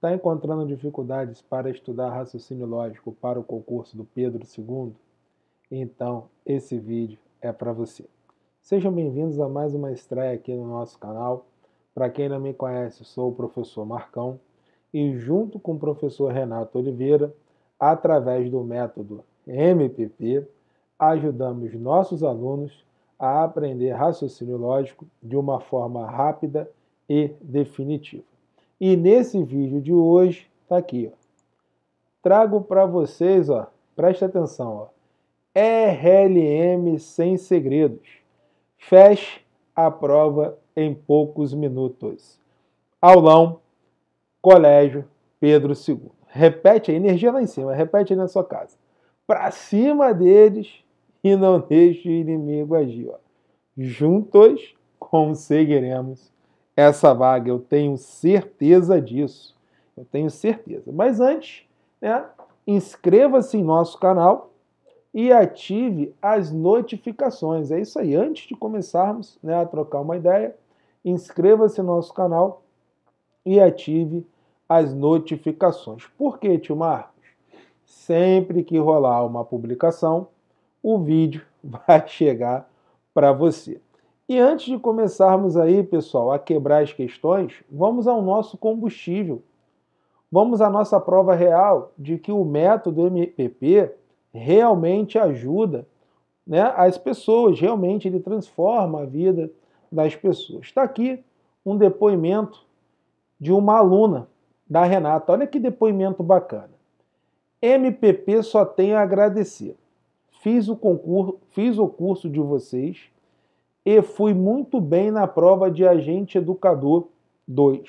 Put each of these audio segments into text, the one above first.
Está encontrando dificuldades para estudar raciocínio lógico para o concurso do Pedro II? Então, esse vídeo é para você. Sejam bem-vindos a mais uma estreia aqui no nosso canal. Para quem não me conhece, sou o professor Marcão e junto com o professor Renato Oliveira, através do método MPP, ajudamos nossos alunos a aprender raciocínio lógico de uma forma rápida e definitiva. E nesse vídeo de hoje, tá aqui, ó. Trago para vocês, ó, presta atenção, ó. RLM sem segredos. Feche a prova em poucos minutos. Aulão, Colégio Pedro II. Repete a energia lá em cima, repete aí na sua casa. Para cima deles e não deixe o inimigo agir. Ó. Juntos conseguiremos essa vaga, eu tenho certeza disso. Eu tenho certeza. Mas antes, né, inscreva-se em nosso canal e ative as notificações. É isso aí. Antes de começarmos né, a trocar uma ideia, inscreva-se no nosso canal e ative as notificações. Por que, tio Marcos? Sempre que rolar uma publicação, o vídeo vai chegar para você. E antes de começarmos aí, pessoal, a quebrar as questões, vamos ao nosso combustível. Vamos à nossa prova real de que o método MPP realmente ajuda né, as pessoas, realmente ele transforma a vida das pessoas. Está aqui um depoimento de uma aluna da Renata. Olha que depoimento bacana. MPP só tem a agradecer. Fiz o concurso, fiz o curso de vocês e fui muito bem na prova de agente educador 2.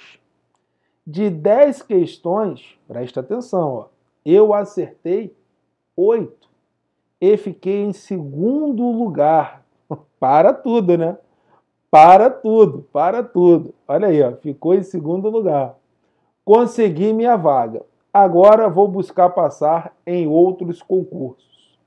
De 10 questões, presta atenção, ó, eu acertei 8 e fiquei em segundo lugar. Para tudo, né? Para tudo, para tudo. Olha aí, ó, ficou em segundo lugar. Consegui minha vaga. Agora vou buscar passar em outros concursos.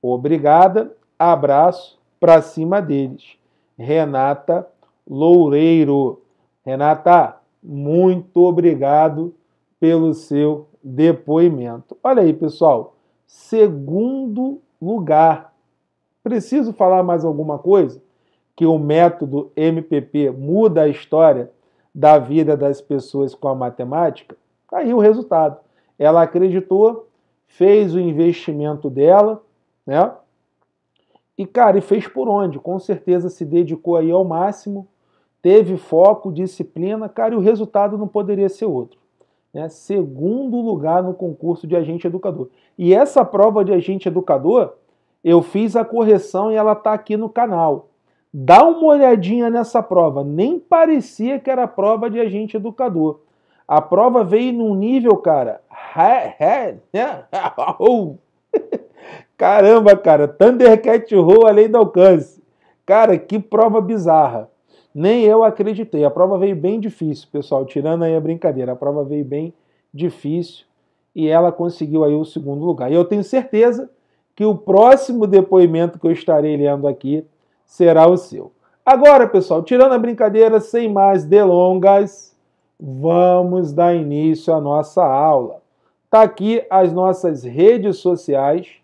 Obrigada, abraço para cima deles. Renata Loureiro. Renata, muito obrigado pelo seu depoimento. Olha aí, pessoal. Segundo lugar. Preciso falar mais alguma coisa? Que o método MPP muda a história da vida das pessoas com a matemática? Tá aí o resultado. Ela acreditou, fez o investimento dela, né? E, cara, e fez por onde? Com certeza se dedicou aí ao máximo, teve foco, disciplina, cara, e o resultado não poderia ser outro. Né? Segundo lugar no concurso de agente educador. E essa prova de agente educador, eu fiz a correção e ela está aqui no canal. Dá uma olhadinha nessa prova. Nem parecia que era prova de agente educador. A prova veio num nível, cara. Né? Caramba, cara, Thundercat Roll além do alcance. Cara, que prova bizarra. Nem eu acreditei. A prova veio bem difícil, pessoal. Tirando aí a brincadeira, a prova veio bem difícil e ela conseguiu aí o segundo lugar. E eu tenho certeza que o próximo depoimento que eu estarei lendo aqui será o seu. Agora, pessoal, tirando a brincadeira, sem mais delongas, vamos dar início à nossa aula. Tá aqui as nossas redes sociais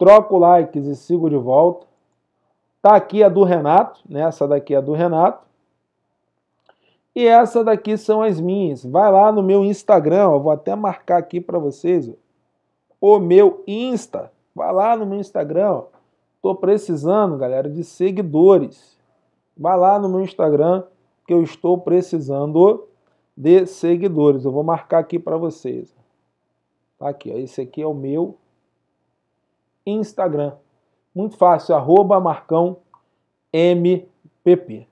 troco likes e sigo de volta. Tá aqui a do Renato, né? Essa daqui é a do Renato. E essa daqui são as minhas. Vai lá no meu Instagram, vou até marcar aqui para vocês ó. o meu Insta. Vai lá no meu Instagram, ó. tô precisando, galera, de seguidores. Vai lá no meu Instagram que eu estou precisando de seguidores. Eu vou marcar aqui para vocês. Tá aqui, ó. esse aqui é o meu Instagram. Muito fácil, arroba Marcão MPP.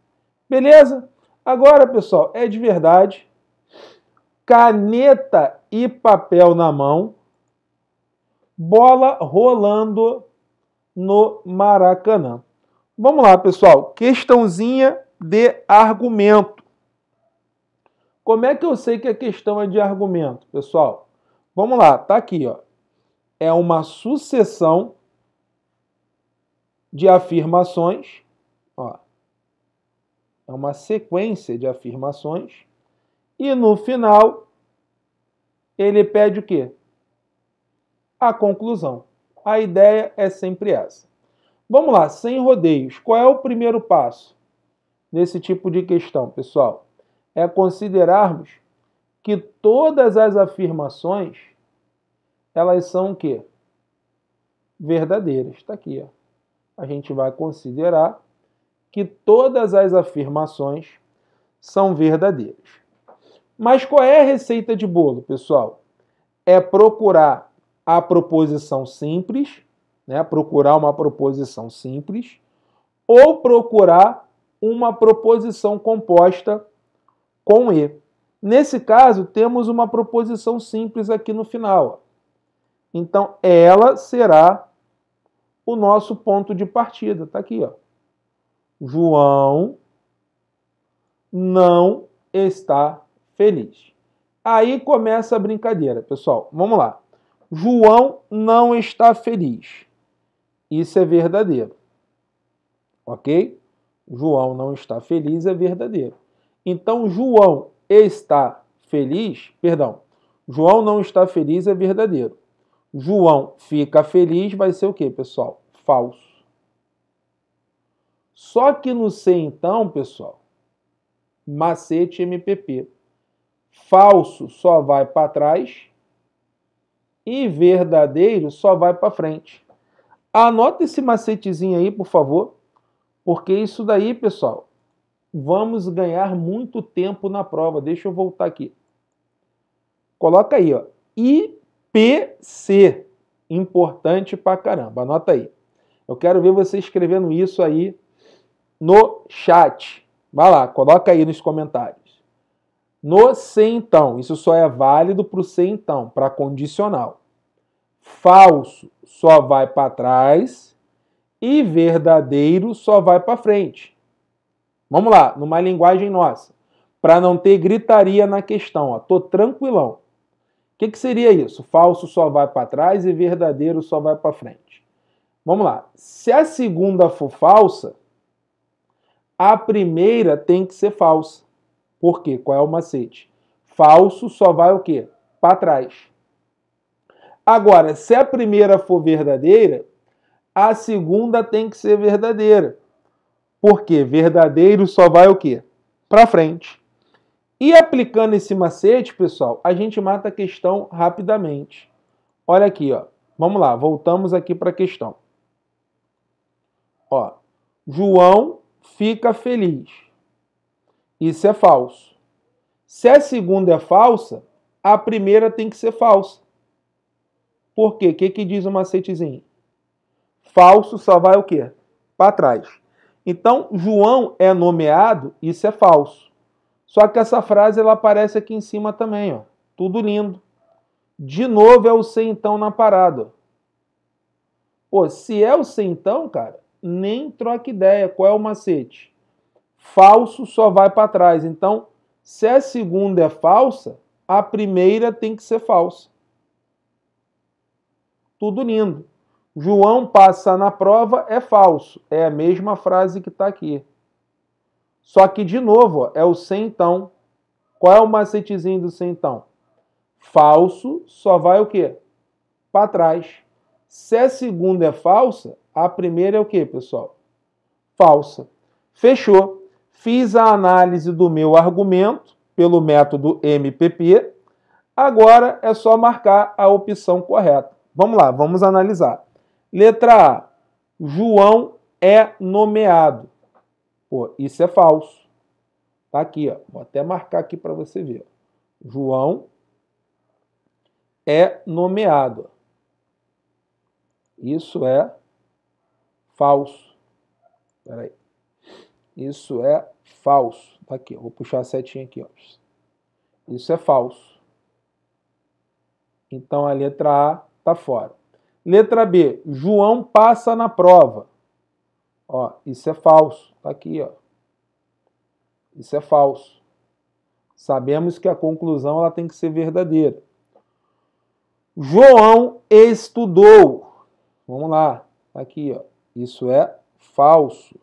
Beleza? Agora, pessoal, é de verdade. Caneta e papel na mão. Bola rolando no Maracanã. Vamos lá, pessoal. Questãozinha de argumento. Como é que eu sei que a questão é de argumento, pessoal? Vamos lá, tá aqui, ó é uma sucessão de afirmações, ó, é uma sequência de afirmações, e no final ele pede o quê? A conclusão. A ideia é sempre essa. Vamos lá, sem rodeios. Qual é o primeiro passo nesse tipo de questão, pessoal? É considerarmos que todas as afirmações elas são o quê? Verdadeiras. Está aqui. Ó. A gente vai considerar que todas as afirmações são verdadeiras. Mas qual é a receita de bolo, pessoal? É procurar a proposição simples, né? procurar uma proposição simples, ou procurar uma proposição composta com E. Nesse caso, temos uma proposição simples aqui no final. Então, ela será o nosso ponto de partida. Está aqui, ó. João não está feliz. Aí começa a brincadeira, pessoal. Vamos lá. João não está feliz. Isso é verdadeiro. Ok? João não está feliz é verdadeiro. Então, João está feliz, perdão, João não está feliz é verdadeiro. João fica feliz vai ser o quê, pessoal? Falso. Só que no C, então, pessoal, macete MPP. Falso só vai para trás e verdadeiro só vai para frente. Anota esse macetezinho aí, por favor, porque isso daí, pessoal, vamos ganhar muito tempo na prova. Deixa eu voltar aqui. Coloca aí, ó. E PC. Importante pra caramba. Anota aí. Eu quero ver você escrevendo isso aí no chat. Vai lá, coloca aí nos comentários. No se então, isso só é válido para o se então, para condicional. Falso só vai para trás e verdadeiro só vai para frente. Vamos lá, numa linguagem nossa, para não ter gritaria na questão, ó. Tô tranquilão que, que seria isso? Falso só vai para trás e verdadeiro só vai para frente. Vamos lá. Se a segunda for falsa, a primeira tem que ser falsa. Por quê? Qual é o macete? Falso só vai o quê? Para trás. Agora, se a primeira for verdadeira, a segunda tem que ser verdadeira. Porque verdadeiro só vai o quê? Para frente. E aplicando esse macete, pessoal, a gente mata a questão rapidamente. Olha aqui, ó. Vamos lá, voltamos aqui para a questão. Ó, João fica feliz. Isso é falso. Se a segunda é falsa, a primeira tem que ser falsa. Por quê? O que, que diz o macetezinho? Falso só vai o quê? Para trás. Então, João é nomeado, isso é falso. Só que essa frase ela aparece aqui em cima também, ó. Tudo lindo. De novo é o se então na parada. Pô, se é o se então, cara, nem troca ideia. Qual é o macete? Falso só vai para trás. Então, se a é segunda é falsa, a primeira tem que ser falsa. Tudo lindo. João passa na prova é falso. É a mesma frase que está aqui. Só que, de novo, ó, é o centão. Qual é o macetezinho do centão? Falso só vai o quê? Para trás. Se a segunda é falsa, a primeira é o quê, pessoal? Falsa. Fechou. Fiz a análise do meu argumento pelo método MPP. Agora é só marcar a opção correta. Vamos lá, vamos analisar. Letra A. João é nomeado. Pô, isso é falso. Tá aqui, ó. Vou até marcar aqui para você ver. João é nomeado. Isso é falso. Peraí. Isso é falso. Tá aqui, vou puxar a setinha aqui, ó. Isso é falso. Então a letra A tá fora. Letra B, João passa na prova. Ó, isso é falso. Tá aqui, ó. Isso é falso. Sabemos que a conclusão ela tem que ser verdadeira. João estudou. Vamos lá. Tá aqui, ó. Isso é falso.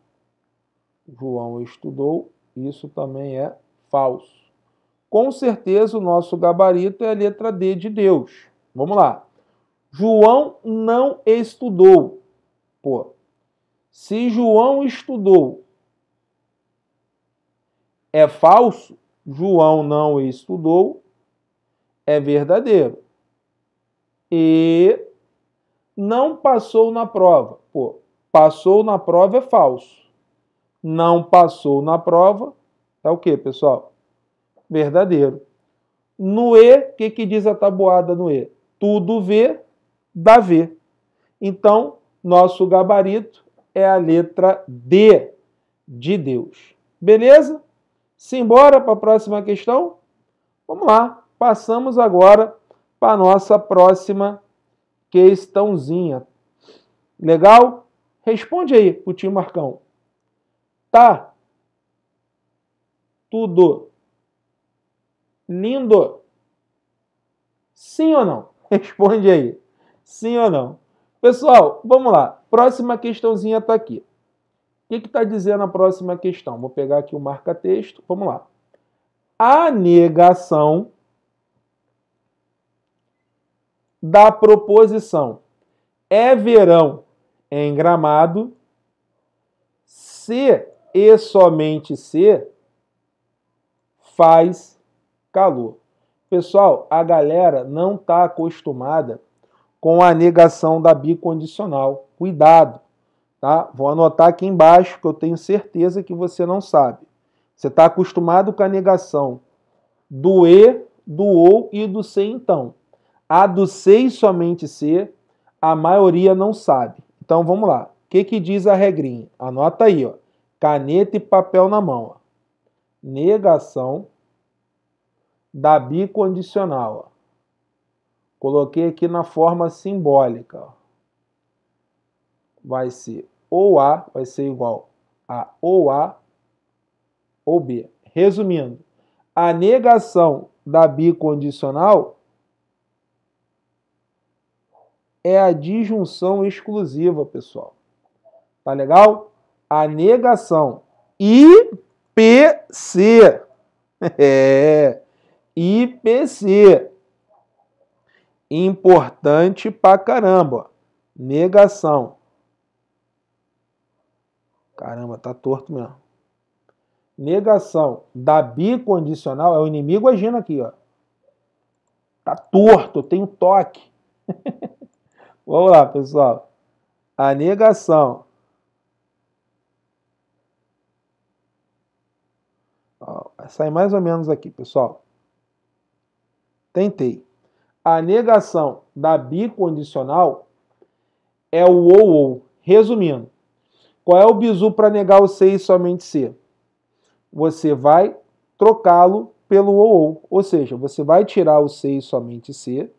João estudou. Isso também é falso. Com certeza o nosso gabarito é a letra D de Deus. Vamos lá. João não estudou. Pô, se João estudou, é falso, João não estudou, é verdadeiro. E não passou na prova. Pô, passou na prova é falso. Não passou na prova é o que, pessoal? Verdadeiro. No E, o que, que diz a tabuada no E? Tudo vê, dá vê. Então, nosso gabarito é a letra D de Deus. Beleza? Simbora para a próxima questão? Vamos lá. Passamos agora para a nossa próxima questãozinha. Legal? Responde aí, o tio Marcão. Tá tudo lindo? Sim ou não? Responde aí. Sim ou não? Pessoal, vamos lá. Próxima questãozinha está aqui. O que está dizendo a próxima questão? Vou pegar aqui o marca-texto. Vamos lá. A negação da proposição é verão em gramado se e somente se faz calor. Pessoal, a galera não está acostumada com a negação da bicondicional. Cuidado, tá? Vou anotar aqui embaixo que eu tenho certeza que você não sabe. Você está acostumado com a negação do e, do ou e do se então. A do se e somente se, a maioria não sabe. Então vamos lá. O que, que diz a regrinha? Anota aí, ó. Caneta e papel na mão. Ó. Negação da bicondicional. Ó. Coloquei aqui na forma simbólica. Vai ser ou A, vai ser igual a ou A ou B. Resumindo, a negação da bicondicional é a disjunção exclusiva, pessoal. Tá legal? A negação IPC. É. IPC importante pra caramba. Negação. Caramba, tá torto mesmo. Negação da bicondicional é o inimigo agindo aqui, ó. Tá torto, tem um toque. Vamos lá, pessoal. A negação. Ó, sai mais ou menos aqui, pessoal. Tentei a negação da bicondicional é o ou ou. Resumindo, qual é o bizu para negar o C e somente C? Você vai trocá-lo pelo ou ou, ou seja, você vai tirar o C e somente C.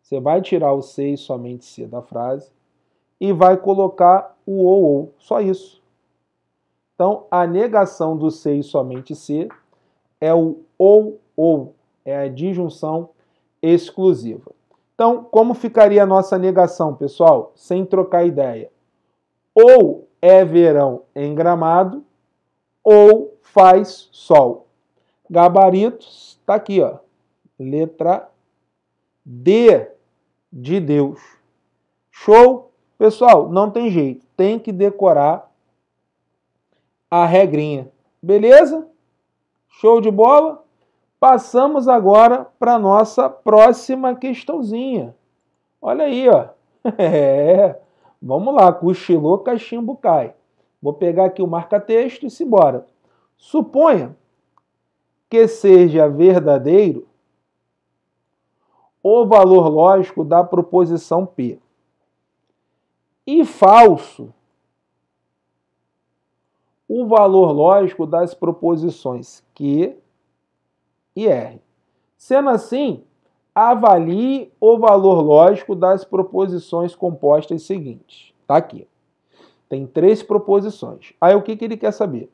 Você vai tirar o C e somente C da frase e vai colocar o ou ou, só isso. Então, a negação do C e somente C é o ou ou é a disjunção exclusiva. Então, como ficaria a nossa negação, pessoal? Sem trocar ideia. Ou é verão em Gramado, ou faz sol. Gabarito está aqui, ó. Letra D de Deus. Show? Pessoal, não tem jeito. Tem que decorar a regrinha. Beleza? Show de bola? Passamos agora para a nossa próxima questãozinha. Olha aí, ó. É, vamos lá, cochilou, cachimbo cai. Vou pegar aqui o marca-texto e simbora. Suponha que seja verdadeiro o valor lógico da proposição P e falso o valor lógico das proposições Q, e R. Sendo assim, avalie o valor lógico das proposições compostas seguintes. Está aqui. Tem três proposições. Aí o que, que ele quer saber?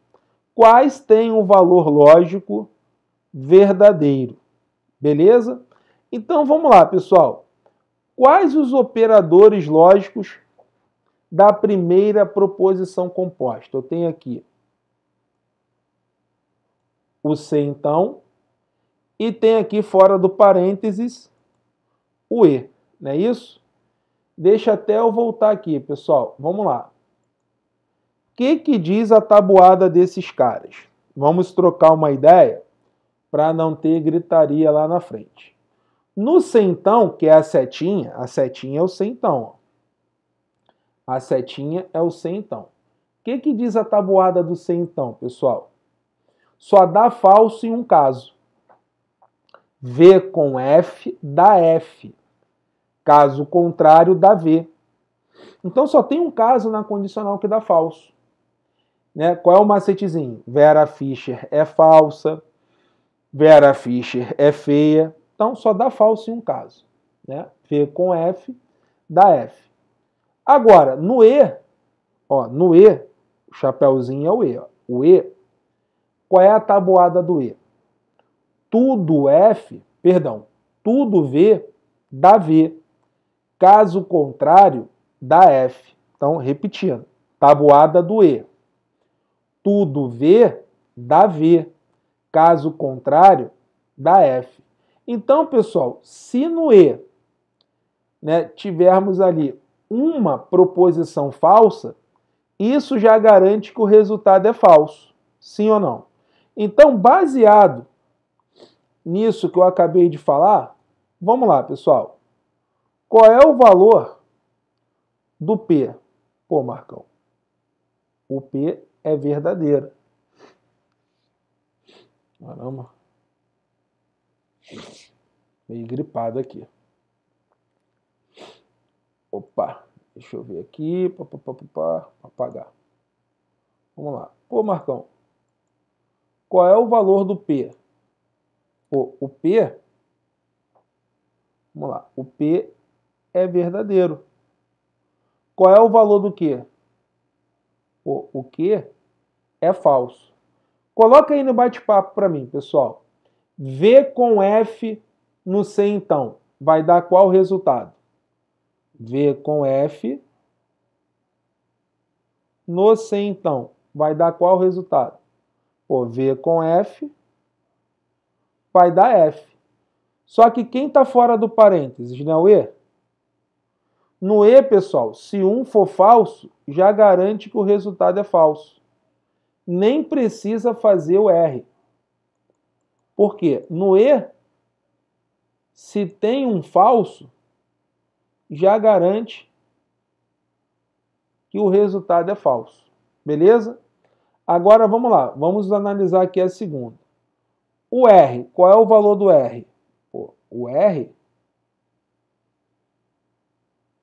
Quais têm o um valor lógico verdadeiro? Beleza? Então vamos lá, pessoal. Quais os operadores lógicos da primeira proposição composta? Eu tenho aqui o C, então, e tem aqui fora do parênteses o E, não é isso? Deixa até eu voltar aqui, pessoal. Vamos lá. O que, que diz a tabuada desses caras? Vamos trocar uma ideia para não ter gritaria lá na frente. No centão, que é a setinha, a setinha é o centão. Ó. A setinha é o centão. O que, que diz a tabuada do centão, pessoal? Só dá falso em um caso. V com F dá F. Caso contrário, dá V. Então só tem um caso na condicional que dá falso. Né? Qual é o macetezinho? Vera Fischer é falsa, Vera Fischer é feia. Então só dá falso em um caso. Né? V com F dá F. Agora, no E, ó, no E, o chapéuzinho é o E. Ó. O E, qual é a tabuada do E? tudo F, perdão, tudo V dá V. Caso contrário, dá F. Então, repetindo, tabuada do E. Tudo V dá V. Caso contrário, dá F. Então, pessoal, se no E né, tivermos ali uma proposição falsa, isso já garante que o resultado é falso. Sim ou não? Então, baseado nisso que eu acabei de falar? Vamos lá, pessoal. Qual é o valor do P? Pô, Marcão, o P é verdadeiro. Caramba. Meio gripado aqui. Opa, deixa eu ver aqui. Pá, pá, pá, pá, apagar. Vamos lá. Pô, Marcão, qual é o valor do P? o P, vamos lá, o P é verdadeiro. Qual é o valor do Q? o Q é falso. Coloca aí no bate-papo para mim, pessoal. V com F no C, então, vai dar qual resultado? V com F no C, então, vai dar qual resultado? Pô, V com F vai dar F. Só que quem está fora do parênteses, não é o E? No E, pessoal, se um for falso, já garante que o resultado é falso. Nem precisa fazer o R. Por quê? No E, se tem um falso, já garante que o resultado é falso. Beleza? Agora vamos lá, vamos analisar aqui a segunda. O R, qual é o valor do R? Pô, o R.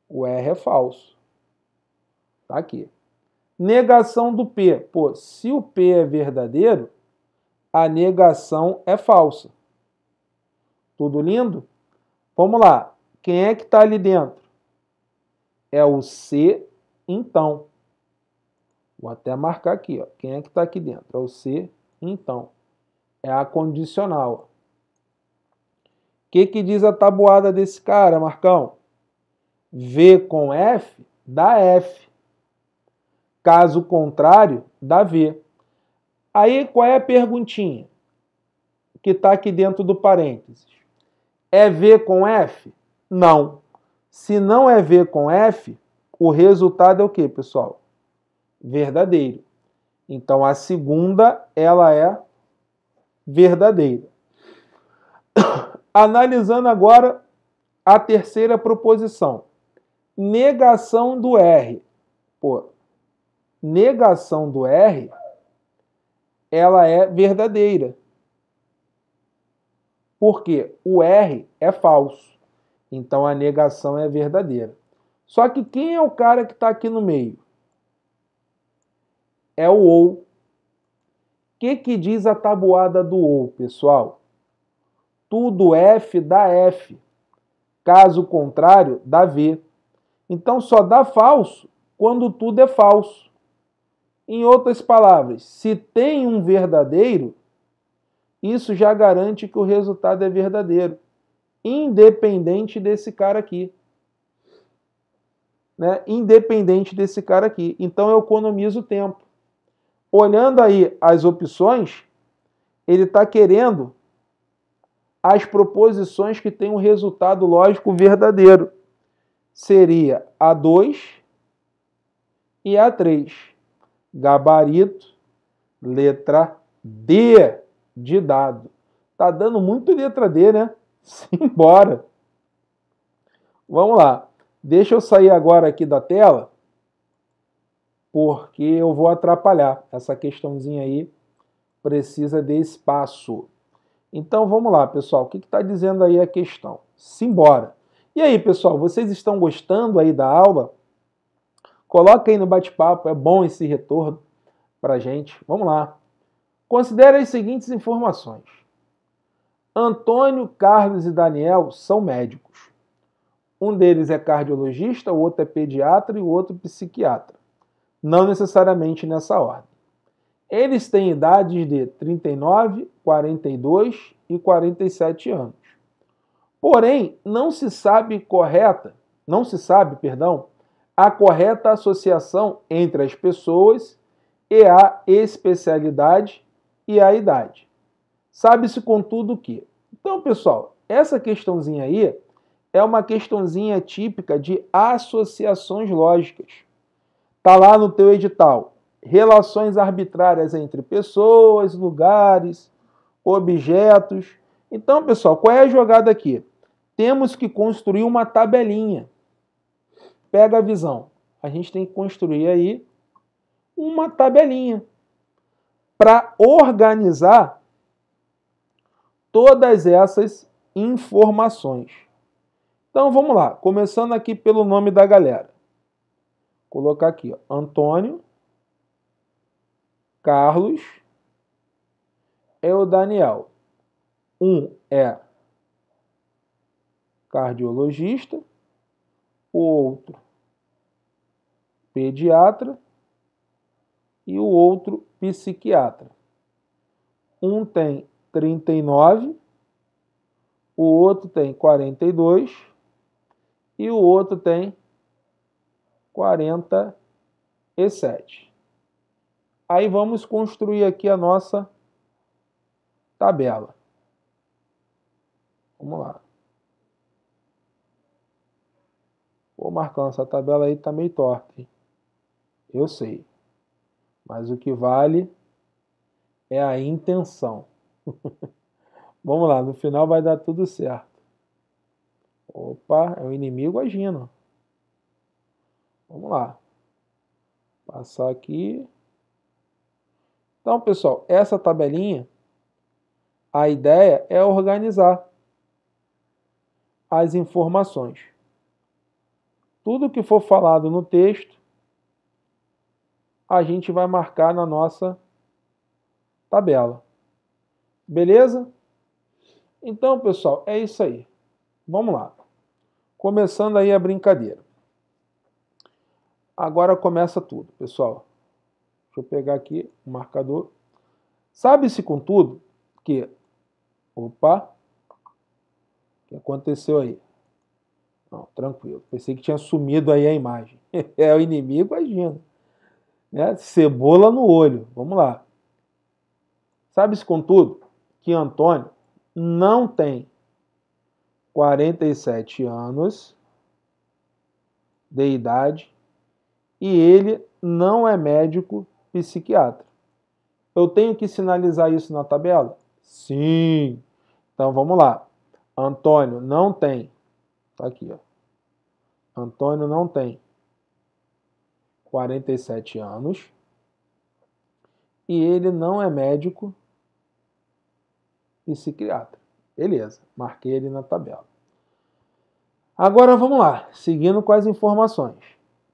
O R é falso. Tá aqui. Negação do P. Pô, se o P é verdadeiro, a negação é falsa. Tudo lindo? Vamos lá. Quem é que está ali dentro? É o C, então. Vou até marcar aqui. Ó. Quem é que está aqui dentro? É o C, então. É a condicional. O que, que diz a tabuada desse cara, Marcão? V com F dá F. Caso contrário, dá V. Aí qual é a perguntinha que está aqui dentro do parênteses? É V com F? Não. Se não é V com F, o resultado é o que, pessoal? Verdadeiro. Então a segunda ela é verdadeira. Analisando agora a terceira proposição. Negação do R. Pô, negação do R, ela é verdadeira. Porque o R é falso. Então a negação é verdadeira. Só que quem é o cara que está aqui no meio? É o ou que, que diz a tabuada do OU, pessoal? Tudo F dá F. Caso contrário, dá V. Então só dá falso quando tudo é falso. Em outras palavras, se tem um verdadeiro, isso já garante que o resultado é verdadeiro, independente desse cara aqui. Né? Independente desse cara aqui. Então eu economizo tempo olhando aí as opções, ele está querendo as proposições que têm um resultado lógico verdadeiro. Seria a 2 e a 3. Gabarito, letra D de dado. Tá dando muito letra D, né? Simbora. Vamos lá. Deixa eu sair agora aqui da tela porque eu vou atrapalhar. Essa questãozinha aí precisa de espaço. Então vamos lá, pessoal. O que está dizendo aí a questão? Simbora. E aí, pessoal, vocês estão gostando aí da aula? Coloca aí no bate-papo, é bom esse retorno para gente. Vamos lá. Considere as seguintes informações. Antônio, Carlos e Daniel são médicos. Um deles é cardiologista, o outro é pediatra e o outro psiquiatra não necessariamente nessa ordem. Eles têm idades de 39, 42 e 47 anos. Porém, não se sabe correta, não se sabe, perdão, a correta associação entre as pessoas e a especialidade e a idade. Sabe-se contudo que. Então, pessoal, essa questãozinha aí é uma questãozinha típica de associações lógicas. Está lá no teu edital. Relações arbitrárias entre pessoas, lugares, objetos. Então, pessoal, qual é a jogada aqui? Temos que construir uma tabelinha. Pega a visão. A gente tem que construir aí uma tabelinha para organizar todas essas informações. Então vamos lá, começando aqui pelo nome da galera colocar aqui, ó, Antônio, Carlos e o Daniel. Um é cardiologista, o outro pediatra e o outro psiquiatra. Um tem 39, o outro tem 42 e o outro tem 47. Aí vamos construir aqui a nossa tabela. Vamos lá. Vou Marcão, essa tabela aí, tá meio torta, hein? Eu sei. Mas o que vale é a intenção. Vamos lá, no final vai dar tudo certo. Opa, é o inimigo agindo. Vamos lá. Passar aqui. Então, pessoal, essa tabelinha, a ideia é organizar as informações. Tudo que for falado no texto, a gente vai marcar na nossa tabela. Beleza? Então, pessoal, é isso aí. Vamos lá. Começando aí a brincadeira. Agora começa tudo, pessoal. Deixa eu pegar aqui o marcador. Sabe-se, contudo, que. Opa! O que aconteceu aí? Não, tranquilo. Pensei que tinha sumido aí a imagem. é o inimigo agindo. Né? Cebola no olho. Vamos lá. Sabe-se, contudo, que Antônio não tem 47 anos de idade e ele não é médico psiquiatra. Eu tenho que sinalizar isso na tabela? Sim. Então vamos lá. Antônio não tem. Tá aqui, ó. Antônio não tem 47 anos e ele não é médico psiquiatra. Beleza, marquei ele na tabela. Agora vamos lá, seguindo com as informações.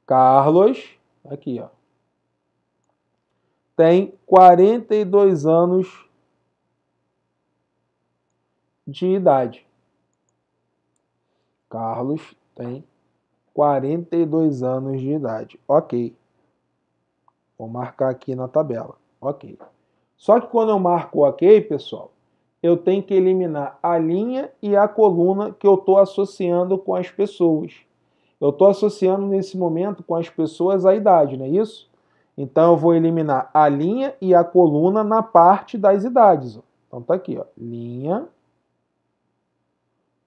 Carlos, aqui, ó, tem 42 anos de idade. Carlos tem 42 anos de idade. Ok. Vou marcar aqui na tabela. Ok. Só que quando eu marco ok, pessoal, eu tenho que eliminar a linha e a coluna que eu estou associando com as pessoas eu estou associando nesse momento com as pessoas a idade, não é isso? Então eu vou eliminar a linha e a coluna na parte das idades. Ó. Então tá aqui, ó, linha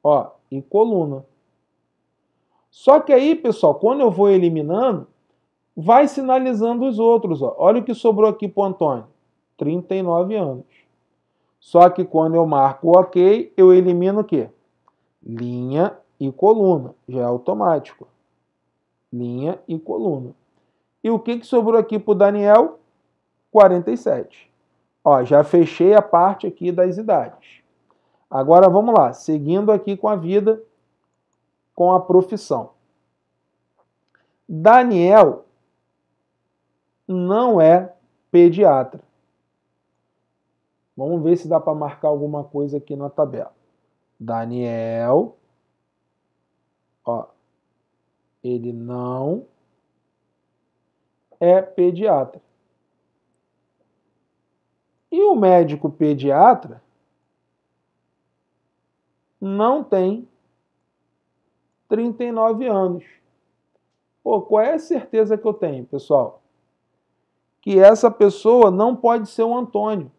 ó, e coluna. Só que aí, pessoal, quando eu vou eliminando, vai sinalizando os outros. Ó. Olha o que sobrou aqui para o Antônio, 39 anos. Só que quando eu marco o OK, eu elimino o quê? Linha e coluna, já é automático. Linha e coluna. E o que, que sobrou aqui para o Daniel? 47. Ó, já fechei a parte aqui das idades. Agora vamos lá, seguindo aqui com a vida, com a profissão. Daniel não é pediatra. Vamos ver se dá para marcar alguma coisa aqui na tabela. Daniel Ó, ele não é pediatra. E o médico pediatra não tem 39 anos. Pô, qual é a certeza que eu tenho, pessoal? Que essa pessoa não pode ser o Antônio.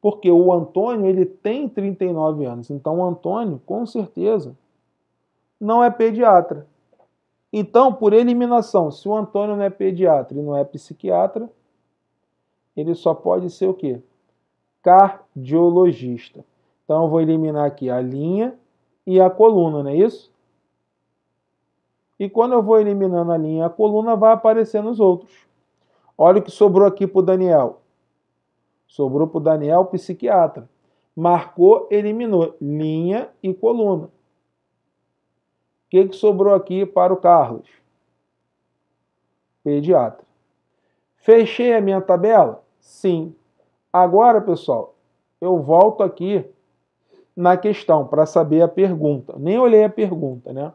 Porque o Antônio, ele tem 39 anos. Então o Antônio, com certeza, não é pediatra. Então, por eliminação, se o Antônio não é pediatra e não é psiquiatra, ele só pode ser o quê? Cardiologista. Então, eu vou eliminar aqui a linha e a coluna, não é isso? E quando eu vou eliminando a linha e a coluna, vai aparecendo os outros. Olha o que sobrou aqui para o Daniel. Sobrou para o Daniel psiquiatra. Marcou, eliminou linha e coluna que, que sobrou aqui para o Carlos? Pediatra. Fechei a minha tabela? Sim. Agora, pessoal, eu volto aqui na questão para saber a pergunta. Nem olhei a pergunta, né?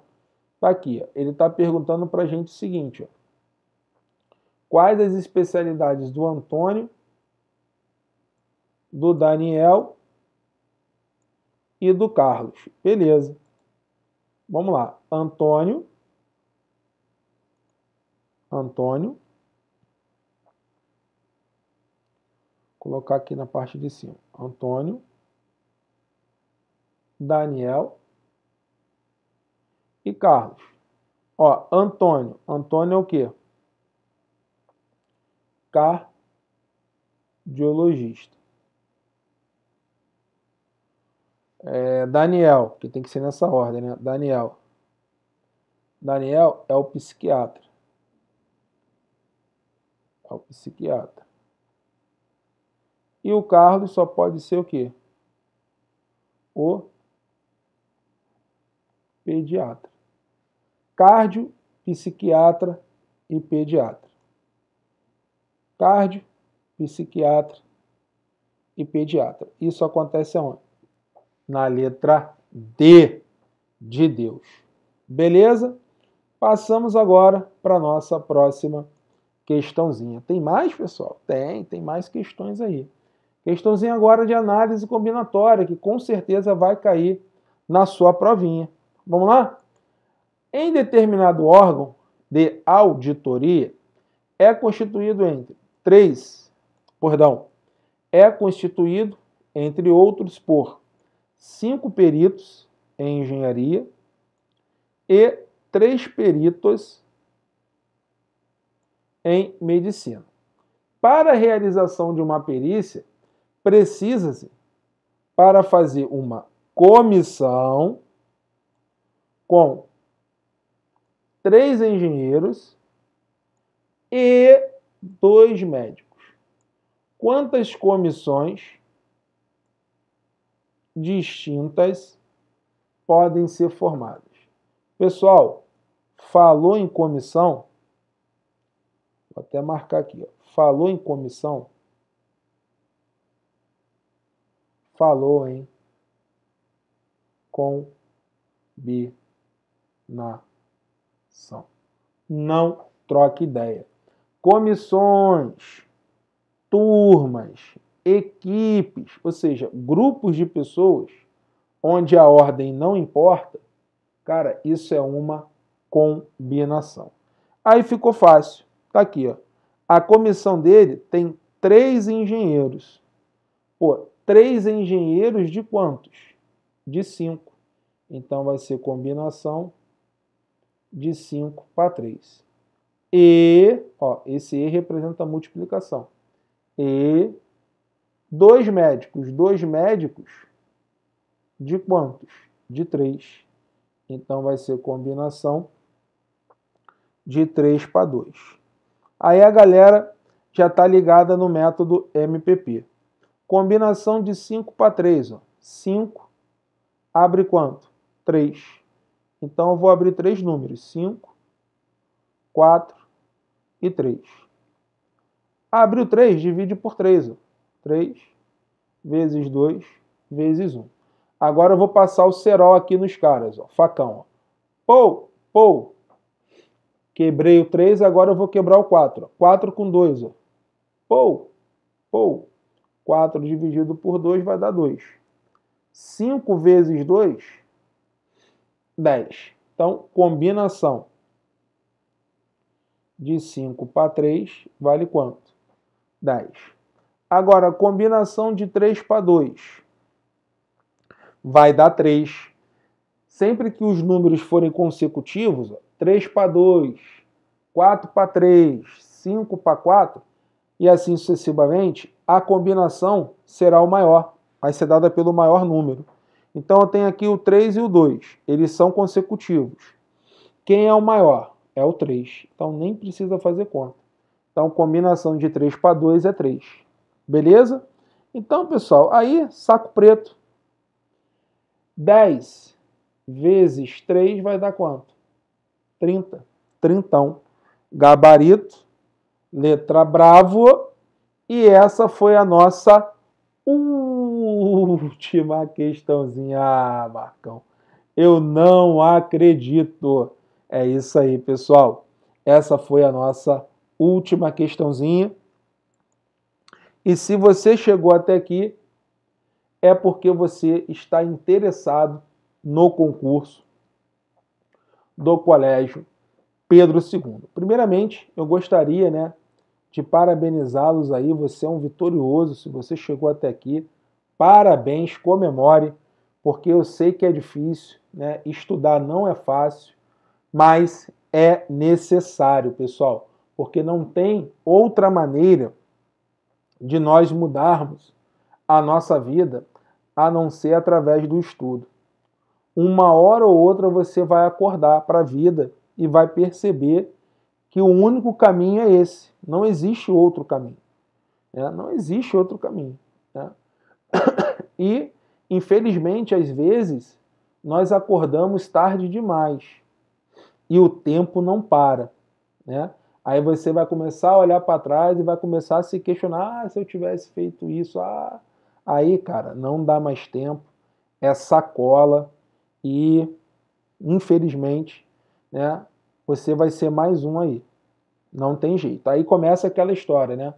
Está aqui, ó. ele está perguntando para a gente o seguinte: ó. quais as especialidades do Antônio, do Daniel e do Carlos? Beleza. Vamos lá. Antônio. Antônio. Colocar aqui na parte de cima. Antônio. Daniel. E Carlos. Ó, Antônio. Antônio é o quê? Cardiologista. É, Daniel, que tem que ser nessa ordem, né? Daniel. Daniel é o psiquiatra. É o psiquiatra. E o Carlos só pode ser o quê? O pediatra. Cardio, psiquiatra e pediatra. Cardio, psiquiatra e pediatra. Isso acontece aonde? na letra D de Deus. Beleza? Passamos agora para a nossa próxima questãozinha. Tem mais, pessoal? Tem, tem mais questões aí. Questãozinha agora de análise combinatória, que com certeza vai cair na sua provinha. Vamos lá? Em determinado órgão de auditoria, é constituído entre três, perdão, é constituído, entre outros, por cinco peritos em engenharia e três peritos em medicina. Para a realização de uma perícia, precisa-se, para fazer uma comissão com três engenheiros e dois médicos. Quantas comissões distintas podem ser formadas. Pessoal, falou em comissão, vou até marcar aqui, ó, falou em comissão, falou em combinação. Não troque ideia. Comissões, turmas, equipes, ou seja, grupos de pessoas onde a ordem não importa, cara, isso é uma combinação. Aí ficou fácil. Tá aqui, ó. A comissão dele tem três engenheiros. Pô, três engenheiros de quantos? De cinco. Então vai ser combinação de cinco para três. E, ó, esse E representa a multiplicação. E Dois médicos. Dois médicos de quantos? De três. Então vai ser combinação de 3 para 2. Aí a galera já está ligada no método MPP. Combinação de 5 para 3. 5 abre quanto? 3. Então eu vou abrir três números: 5, 4 e 3. Abre o 3, divide por 3. Ó. 3 vezes 2 vezes 1. Agora eu vou passar o cerol aqui nos caras, ó, facão. Ó. Pou, pou. Quebrei o 3, agora eu vou quebrar o 4. 4 com 2, ó. Pou, pou. 4 dividido por 2 vai dar 2. 5 vezes 2, 10. Então, combinação de 5 para 3 vale quanto? 10. Agora, combinação de 3 para 2 vai dar 3. Sempre que os números forem consecutivos, 3 para 2, 4 para 3, 5 para 4 e assim sucessivamente, a combinação será o maior, vai ser dada pelo maior número. Então eu tenho aqui o 3 e o 2, eles são consecutivos. Quem é o maior? É o 3. Então nem precisa fazer conta. Então combinação de 3 para 2 é 3. Beleza? Então, pessoal, aí, saco preto. 10 vezes 3 vai dar quanto? 30. Trintão. Gabarito, letra bravo. E essa foi a nossa última questãozinha. Ah, Marcão, eu não acredito. É isso aí, pessoal. Essa foi a nossa última questãozinha. E se você chegou até aqui, é porque você está interessado no concurso do Colégio Pedro II. Primeiramente, eu gostaria né, de parabenizá-los aí. Você é um vitorioso. Se você chegou até aqui, parabéns, comemore, porque eu sei que é difícil, né? Estudar não é fácil, mas é necessário, pessoal, porque não tem outra maneira de nós mudarmos a nossa vida a não ser através do estudo. Uma hora ou outra você vai acordar para a vida e vai perceber que o único caminho é esse. Não existe outro caminho. Né? Não existe outro caminho. Né? E, infelizmente, às vezes, nós acordamos tarde demais e o tempo não para. Né? Aí você vai começar a olhar para trás e vai começar a se questionar: ah, se eu tivesse feito isso, ah. Aí, cara, não dá mais tempo, é sacola e, infelizmente, né, você vai ser mais um aí. Não tem jeito. Aí começa aquela história, né?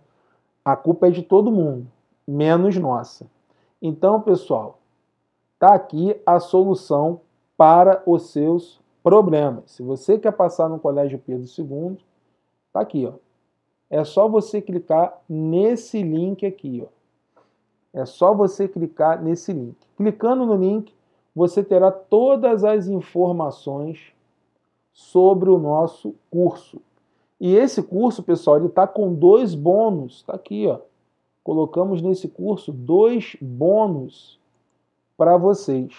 A culpa é de todo mundo, menos nossa. Então, pessoal, tá aqui a solução para os seus problemas. Se você quer passar no Colégio Pedro II, Tá aqui, ó. É só você clicar nesse link aqui, ó. É só você clicar nesse link. Clicando no link, você terá todas as informações sobre o nosso curso. E esse curso, pessoal, ele está com dois bônus. Está aqui, ó. Colocamos nesse curso dois bônus para vocês.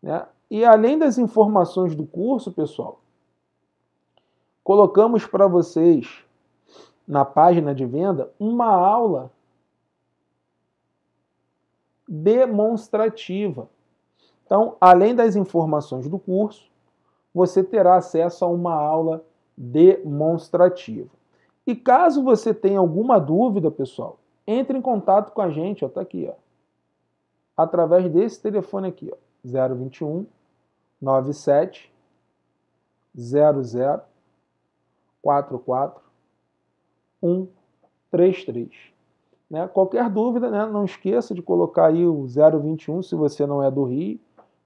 Né? E além das informações do curso, pessoal, colocamos para vocês na página de venda uma aula demonstrativa. Então, além das informações do curso, você terá acesso a uma aula demonstrativa. E caso você tenha alguma dúvida, pessoal, entre em contato com a gente, está tá aqui, ó. Através desse telefone aqui, ó, 021 97 00 quatro quatro um três três Né? Qualquer dúvida, né? não esqueça de colocar aí o 021 se você não é do Rio.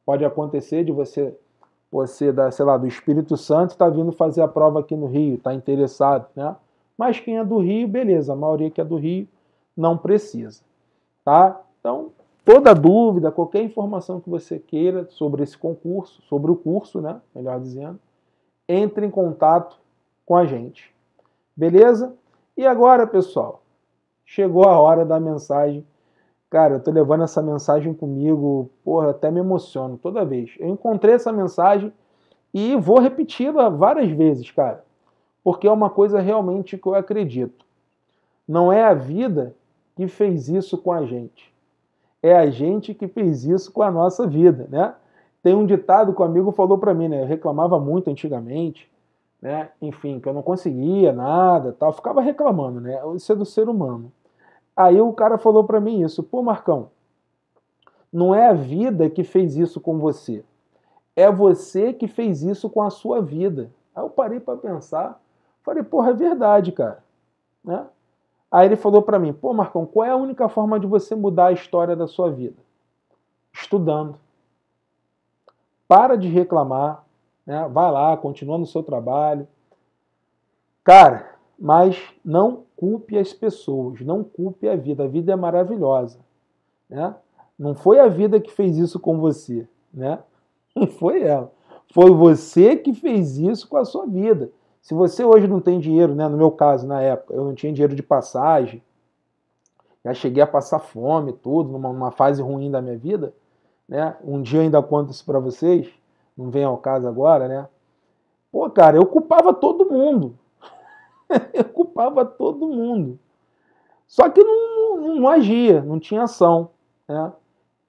Pode acontecer de você, você da, sei lá, do Espírito Santo está vindo fazer a prova aqui no Rio, está interessado. Né? Mas quem é do Rio, beleza, a maioria que é do Rio não precisa. Tá? Então, toda dúvida, qualquer informação que você queira sobre esse concurso, sobre o curso, né? melhor dizendo, entre em contato com a gente. Beleza? E agora, pessoal, chegou a hora da mensagem. Cara, eu tô levando essa mensagem comigo, porra, até me emociono toda vez. Eu encontrei essa mensagem e vou repeti-la várias vezes, cara, porque é uma coisa realmente que eu acredito. Não é a vida que fez isso com a gente. É a gente que fez isso com a nossa vida, né? Tem um ditado que o um amigo falou para mim, né? Eu reclamava muito antigamente né? Enfim, que eu não conseguia nada, tal, ficava reclamando, né? Isso é do ser humano. Aí o cara falou para mim isso, pô, Marcão, não é a vida que fez isso com você. É você que fez isso com a sua vida. Aí eu parei para pensar, falei, porra, é verdade, cara, né? Aí ele falou para mim, pô, Marcão, qual é a única forma de você mudar a história da sua vida? Estudando. Para de reclamar, né? Vai lá, continua no seu trabalho. Cara, mas não culpe as pessoas, não culpe a vida. A vida é maravilhosa. Né? Não foi a vida que fez isso com você, né? Não foi ela. Foi você que fez isso com a sua vida. Se você hoje não tem dinheiro, né? No meu caso, na época, eu não tinha dinheiro de passagem, já cheguei a passar fome, tudo, numa, numa fase ruim da minha vida, né? Um dia ainda conto isso para vocês não vem ao caso agora, né? Pô, cara, eu culpava todo mundo. eu culpava todo mundo. Só que não, não, não agia, não tinha ação. Né?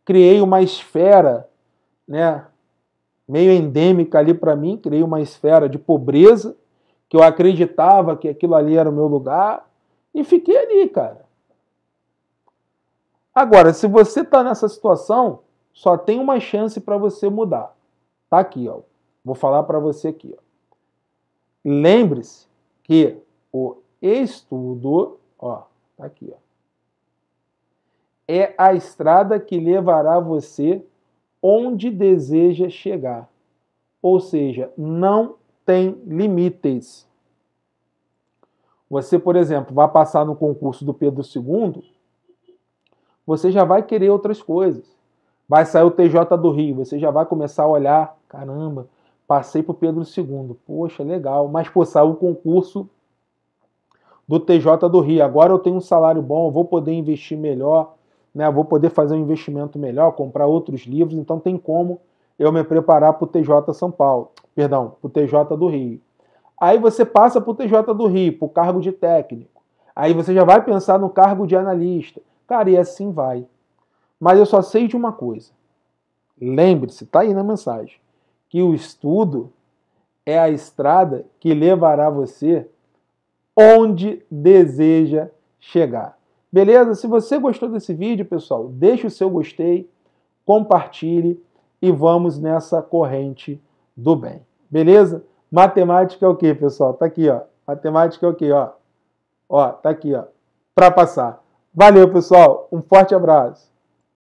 Criei uma esfera, né? Meio endêmica ali para mim, criei uma esfera de pobreza, que eu acreditava que aquilo ali era o meu lugar, e fiquei ali, cara. Agora, se você está nessa situação, só tem uma chance para você mudar. Tá aqui, ó. Vou falar para você aqui, ó. Lembre-se que o estudo, ó, tá aqui, ó. É a estrada que levará você onde deseja chegar. Ou seja, não tem limites. Você, por exemplo, vai passar no concurso do Pedro II, você já vai querer outras coisas. Vai sair o TJ do Rio, você já vai começar a olhar, caramba, passei para o Pedro II, poxa, legal, mas pô, saiu o concurso do TJ do Rio, agora eu tenho um salário bom, vou poder investir melhor, né? vou poder fazer um investimento melhor, comprar outros livros, então tem como eu me preparar para o TJ São Paulo, perdão, para o TJ do Rio. Aí você passa para o TJ do Rio, para o cargo de técnico. Aí você já vai pensar no cargo de analista. Cara, e assim vai. Mas eu só sei de uma coisa. Lembre-se, está aí na mensagem, que o estudo é a estrada que levará você onde deseja chegar. Beleza? Se você gostou desse vídeo, pessoal, deixe o seu gostei, compartilhe e vamos nessa corrente do bem. Beleza? Matemática é o que, pessoal? Tá aqui, ó. Matemática é o que, ó? Ó, tá aqui, ó. Para passar. Valeu, pessoal. Um forte abraço.